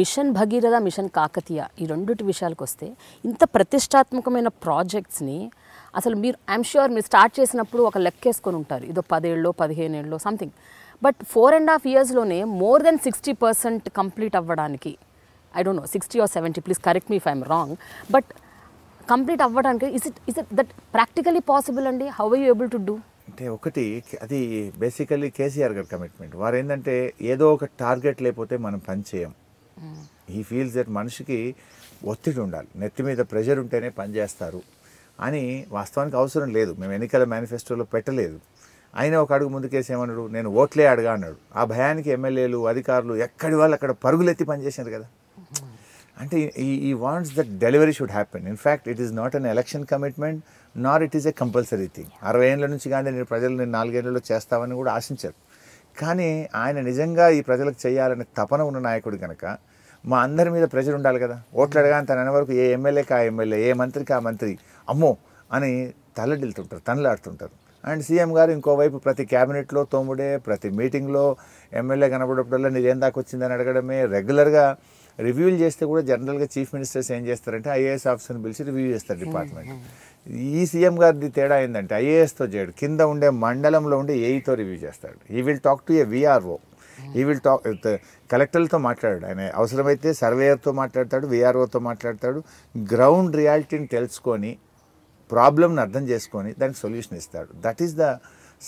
Machine Bhagiratha machine Kakatiya ఈ రెండింటి విషయాలకు వస్తే ఇంత ప్రతిష్టాత్మకమైన ప్రాజెక్ట్స్ని అసలు మీరు ఐఎమ్ ష్యూర్ మీరు స్టార్ట్ చేసినప్పుడు ఒక లెక్కేసుకొని ఉంటారు ఇదో పదిహేను ఏళ్ళు something but four and half ఇయర్స్లోనే more than sixty percent complete అవ్వడానికి I don't know sixty or seventy please correct me I'm wrong but complete అవ్వడానికి is it is it that practically possible అండి how are you able to do అంటే ఒకటి అది basically KCR గారి commitment వారు ఏంటంటే ఏదో ఒక టార్గెట్ లేకపోతే మనం పని చేయం ఈ ఫీల్స్ దట్ మనిషికి ఒత్తిడి ఉండాలి నెత్తి మీద ప్రెషర్ ఉంటేనే పని చేస్తారు అని వాస్తవానికి అవసరం లేదు మేము ఎన్నికల మేనిఫెస్టోలో పెట్టలేదు ఆయన ఒక అడుగు ముందు ఏమన్నాడు నేను ఓట్లే అడగా అన్నాడు ఆ భయానికి ఎమ్మెల్యేలు అధికారులు ఎక్కడి వాళ్ళు అక్కడ పరుగులెత్తి పనిచేసారు కదా అంటే ఈ he wants that delivery should happen in fact it is not an election commitment nor it is a compulsory thing అరవై ఏళ్ళ నుంచి కానీ నేను ప్రజలు నేను నాలుగేళ్లలో చేస్తామని కూడా ఆశించారు కానీ ఆయన నిజంగా ఈ ప్రజలకు చేయాలనే తపన ఉన్న నాయకుడు కనుక మా అందరి మీద ప్రెజర్ ఉండాలి కదా ఓట్లు అడగాని తన వరకు ఏ ఎమ్మెల్యేకి ఆ ఎమ్మెల్యే ఏ మంత్రికి ఆ మంత్రి అమ్మో అని తల్లడిల్తుంటారు తనలాడుతుంటారు అండ్ సీఎం గారు ఇంకోవైపు ప్రతి క్యాబినెట్లో తోముడే ప్రతి మీటింగ్లో ఎమ్మెల్యే కనబడేటప్పుడల్లా నీదేం దాకా వచ్చిందని అడగడమే రెగ్యులర్గా రివ్యూలు చేస్తే కూడా జనరల్గా చీఫ్ మినిస్టర్స్ ఏం చేస్తారంటే ఐఏఎస్ ఆఫీసర్ని పిలిచి రివ్యూ చేస్తారు డిపార్ట్మెంట్ hmm, hmm. ఈ సీఎం గారిది తేడా ఏంటంటే ఐఏఎస్తో చేయడు కింద ఉండే మండలంలో ఉండే ఏఈతో రివ్యూ చేస్తాడు he will talk to a VRO he will talk కలెక్టర్లతో మాట్లాడాడు ఆయన అవసరమైతే సర్వేయర్తో మాట్లాడతాడు విఆర్ఓతో మాట్లాడతాడు గ్రౌండ్ రియాలిటీని తెలుసుకొని ప్రాబ్లమ్ని అర్థం చేసుకొని దానికి సొల్యూషన్ ఇస్తాడు దట్ ఈస్ ద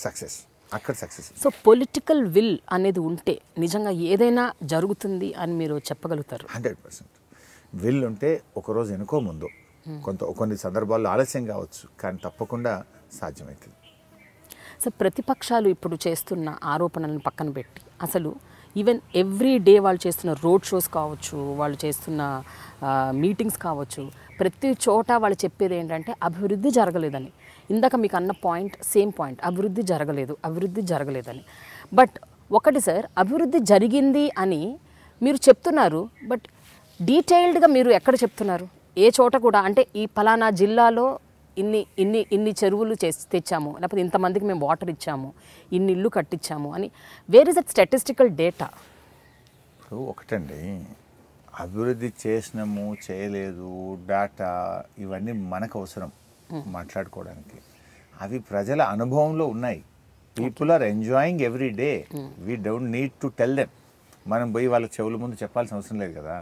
సక్సెస్ అక్కడ సక్సెస్ సో పొలిటికల్ విల్ అనేది ఉంటే నిజంగా ఏదైనా జరుగుతుంది అని మీరు చెప్పగలుగుతారు హండ్రెడ్ పర్సెంట్ విల్ ఉంటే ఒకరోజు వెనుకో ముందు కొంత కొన్ని సందర్భాల్లో ఆలస్యం కావచ్చు కానీ తప్పకుండా సాధ్యమవుతుంది సో ప్రతిపక్షాలు ఇప్పుడు చేస్తున్న ఆరోపణలను పక్కన పెట్టి అసలు ఈవెన్ ఎవ్రీ డే వాళ్ళు చేస్తున్న రోడ్ షోస్ కావచ్చు వాళ్ళు చేస్తున్న మీటింగ్స్ కావచ్చు ప్రతి చోట వాళ్ళు చెప్పేది ఏంటంటే అభివృద్ధి జరగలేదని ఇందాక మీకు అన్న పాయింట్ సేమ్ పాయింట్ అభివృద్ధి జరగలేదు అభివృద్ధి జరగలేదని బట్ ఒకటి సార్ అభివృద్ధి జరిగింది అని మీరు చెప్తున్నారు బట్ డీటెయిల్డ్గా మీరు ఎక్కడ చెప్తున్నారు ఏ చోట కూడా అంటే ఈ ఫలానా జిల్లాలో ఇన్ని ఇన్ని ఇన్ని చెరువులు చేసి తెచ్చాము లేకపోతే ఇంతమందికి మేము వాటర్ ఇచ్చాము ఇన్ని ఇల్లు కట్టించాము అని where is at statistical data ఒకటండి అభివృద్ధి చేసినాము చేయలేదు డేటా ఇవన్నీ మనకు అవసరం hmm. మాట్లాడుకోవడానికి అవి ప్రజల అనుభవంలో ఉన్నాయి people are enjoying every day we don't need to tell them మనం పోయి వాళ్ళ చెవుల ముందు చెప్పాల్సిన అవసరం లేదు కదా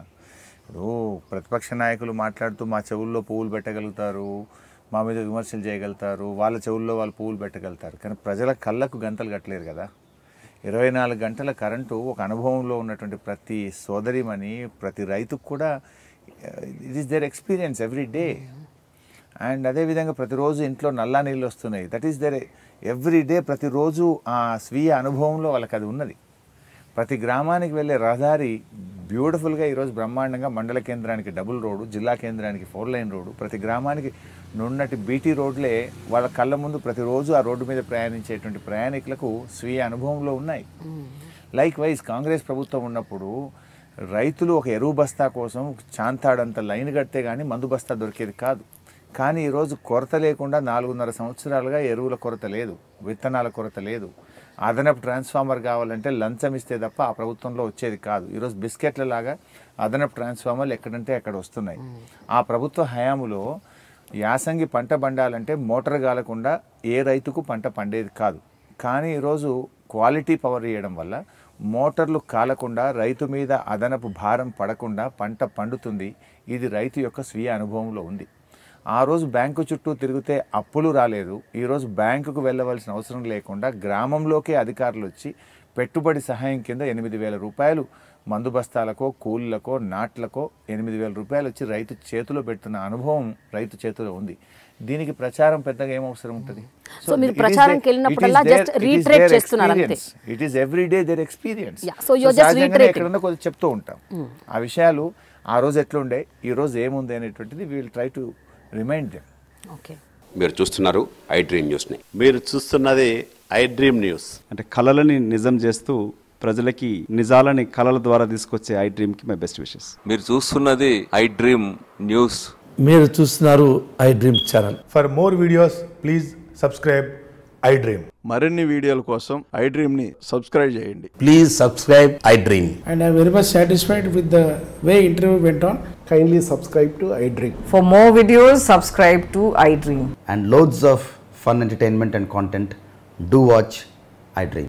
ఇప్పుడు ప్రతిపక్ష నాయకులు మాట్లాడుతూ మా చెవుల్లో పువ్వులు పెట్టగలుగుతారు మా మీద విమర్శలు చేయగలుగుతారు వాళ్ళ చెవుల్లో వాళ్ళు పువ్వులు పెట్టగలుగుతారు కానీ ప్రజల కళ్ళకు గంటలు కట్టలేరు కదా ఇరవై నాలుగు గంటల కరెంటు ఒక అనుభవంలో ఉన్నటువంటి ప్రతి సోదరిమని ప్రతి రైతుకు కూడా it is there experience every day and అదేవిధంగా ప్రతిరోజు ఇంట్లో నల్లా నీళ్ళు వస్తున్నాయి that is there every day ప్రతిరోజు ఆ స్వీయ అనుభవంలో వాళ్ళకి అది ఉన్నది ప్రతి గ్రామానికి వెళ్ళే రహదారి బ్యూటిఫుల్గా ఈరోజు బ్రహ్మాండంగా మండల కేంద్రానికి డబుల్ రోడ్డు జిల్లా కేంద్రానికి ఫోర్ లైన్ రోడ్డు ప్రతి గ్రామానికి నున్నటి బీటీ రోడ్లే వాళ్ళ కళ్ళ ముందు ప్రతిరోజు ఆ రోడ్డు మీద ప్రయాణించేటువంటి ప్రయాణికులకు స్వీయ అనుభవంలో ఉన్నాయి లైక్ వైజ్ కాంగ్రెస్ ప్రభుత్వం ఉన్నప్పుడు రైతులు ఒక ఎరువు బస్తా కోసం చాంతాడంత లైన్ కడితే కానీ మందు బస్తా దొరికేది కాదు కానీ ఈరోజు కొరత లేకుండా నాలుగున్నర సంవత్సరాలుగా ఎరువుల కొరత లేదు విత్తనాల కొరత లేదు అదనపు ట్రాన్స్ఫార్మర్ కావాలంటే లంచం ఇస్తే తప్ప ఆ ప్రభుత్వంలో వచ్చేది కాదు ఈరోజు బిస్కెట్ల లాగా అదనపు ట్రాన్స్ఫార్మర్లు ఎక్కడంటే అక్కడ వస్తున్నాయి ఆ ప్రభుత్వ హయాములో యాసంగి పంట పండాలంటే మోటార్ కాలకుండా ఏ రైతుకు పంట పండేది కాదు కానీ ఈరోజు క్వాలిటీ పవర్ ఇవ్వడం వల్ల మోటార్లు కాలకుండా రైతు మీద అదనపు భారం పడకుండా పంట పండుతుంది ఇది రైతు యొక్క స్వీయ అనుభవంలో ఉంది ఆ రోజు బ్యాంకు చుట్టూ తిరిగితే అప్పులు రాలేదు ఈరోజు బ్యాంకుకు వెళ్ళవలసిన అవసరం లేకుండా గ్రామంలోకే అధికారులు వచ్చి పెట్టుబడి సహాయం కింద ఎనిమిది వేల రూపాయలు మందు బస్తాలకో కూళ్ళకో నాట్లకో ఎనిమిది వేల రూపాయలు వచ్చి రైతు చేతిలో పెడుతున్న అనుభవం రైతు చేతిలో ఉంది దీనికి ప్రచారం పెద్దగా ఏం అవసరం ఉంటుంది సో మీరు జస్ట్ చేస్తున్నారు అంతే it is every day there experience so you just కొంచెం చెప్తూ ఉంటాం hmm. ఆ విషయాలు ఆ రోజు ఎట్లుండే ఈ రోజు ఏముంది అనేటువంటిది will try to remind okay మీరు చూస్తున్నారు ఐ డ్రీమ్ న్యూస్ని మీరు చూస్తున్నది ఐ డ్రీమ్ న్యూస్ అంటే కళలని నిజం చేస్తూ ప్రజలకి నిజాలని కళల ద్వారా తీసుకొచ్చే ఐ డ్రీమ్ కి మై బెస్ట్ విషెస్ మీరు చూస్తున్నది ఐ డ్రీమ్ న్యూస్ మీరు చూస్తున్నారు I Dream channel for more videos please subscribe I Dream మరిన్ని వీడియోల కోసం ఐ డ్రీమ్ ని సబ్స్క్రైబ్ చేయండి please subscribe I Dream and I very much satisfied with the way interview went on kindly subscribe to I Dream for more videos subscribe to I Dream and loads of fun entertainment and content do watch I dream